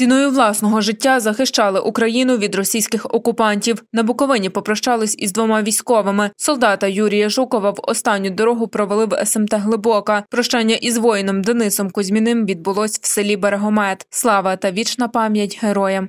Ціною власного життя захищали Україну від російських окупантів. На Буковині попрощались із двома військовими. Солдата Юрія Жукова в останню дорогу провели в СМТ Глибока. Прощання із воїном Денисом Кузьміним відбулось в селі Берегомет. Слава та вічна пам'ять героям.